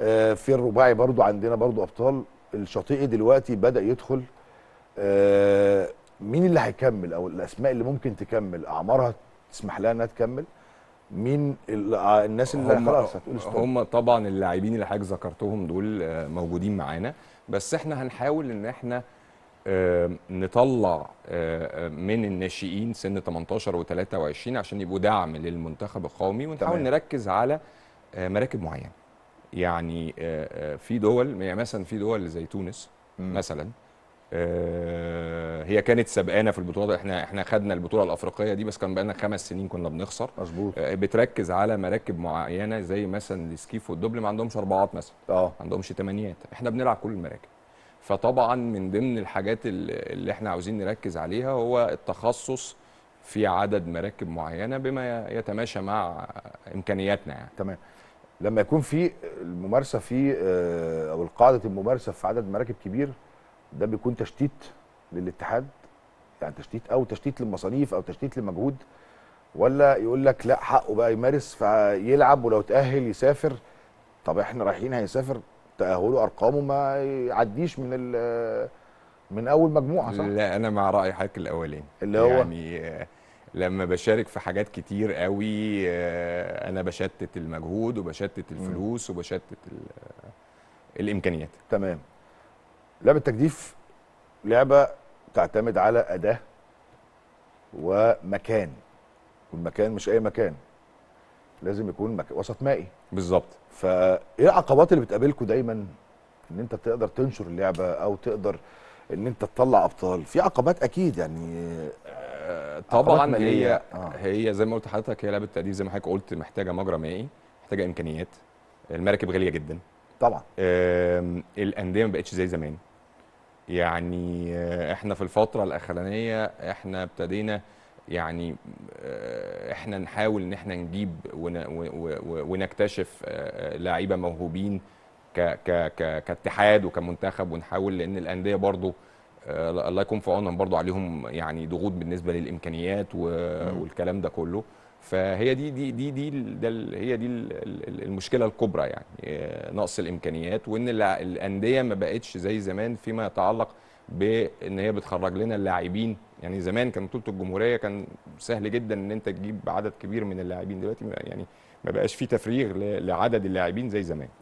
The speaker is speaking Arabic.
آه، في الرباعي برضو عندنا برضو ابطال الشاطئي دلوقتي بدا يدخل آه، مين اللي هيكمل او الاسماء اللي ممكن تكمل اعمارها تسمح لها انها تكمل مين آه، الناس اللي خلاص هتقول ستوب هم طبعا اللاعبين اللي حضرتك ذكرتهم دول موجودين معانا بس احنا هنحاول ان احنا نطلع من الناشئين سن 18 و23 عشان يبقوا دعم للمنتخب القومي ونحاول تمام. نركز على مراكب معينه يعني آه، آه، في دول يعني مثلا في دول زي تونس م. مثلا آه، هي كانت سبقانه في البطولات احنا احنا خدنا البطوله الافريقيه دي بس كان بقالنا خمس سنين كنا بنخسر مظبوط بتركز على مراكب معينه زي مثلا السكيف والدبل ما عندهمش اربعات مثلا اه ما عندهمش ثمانيات احنا بنلعب كل المراكب فطبعا من ضمن الحاجات اللي احنا عاوزين نركز عليها هو التخصص في عدد مراكب معينه بما يتماشى مع امكانياتنا يعني تمام لما يكون في الممارسه في آه، او القاعده الممارسه في عدد مراكب كبير ده بيكون تشتيت للاتحاد يعني تشتيت او تشتيت للمصاريف او تشتيت لمجهود ولا يقول لك لا حقه بقى يمارس فيلعب ولو تاهل يسافر طب احنا رايحين هيسافر تاهله ارقامه ما يعديش من من اول مجموعه صح؟ لا انا مع راي حضرتك الاولين اللي هو يعني آه، لما بشارك في حاجات كتير قوي آه، انا بشتت المجهود وبشتت الفلوس وبشتت الامكانيات تمام لعبه التجديف لعبه تعتمد على اداه ومكان والمكان مش اي مكان لازم يكون مك... وسط مائي بالظبط فايه العقبات اللي بتقابلكم دايما ان انت تقدر تنشر اللعبه او تقدر ان انت تطلع ابطال في عقبات اكيد يعني آه، طبعا إيه؟ هي آه. هي زي ما قلت لحضرتك هي لعبه التقديم زي ما حضرتك قلت محتاجه مجرى مائي محتاجه امكانيات المراكب غاليه جدا طبعا الانديه ما بقتش زي زمان يعني آه، احنا في الفتره الاخرانيه احنا ابتدينا يعني آه، احنا نحاول ان احنا نجيب ونكتشف لعيبه موهوبين ك ك كاتحاد وكمنتخب ونحاول لان الانديه برضه آه، الله يكون في عونهم برضو عليهم يعني ضغوط بالنسبه للامكانيات والكلام ده كله فهي دي دي دي دي ده هي دي المشكله الكبرى يعني آه، نقص الامكانيات وان الانديه ما بقتش زي زمان فيما يتعلق بان هي بتخرج لنا اللاعبين يعني زمان كان بطوله الجمهوريه كان سهل جدا ان انت تجيب عدد كبير من اللاعبين دلوقتي يعني ما بقاش في تفريغ لعدد اللاعبين زي زمان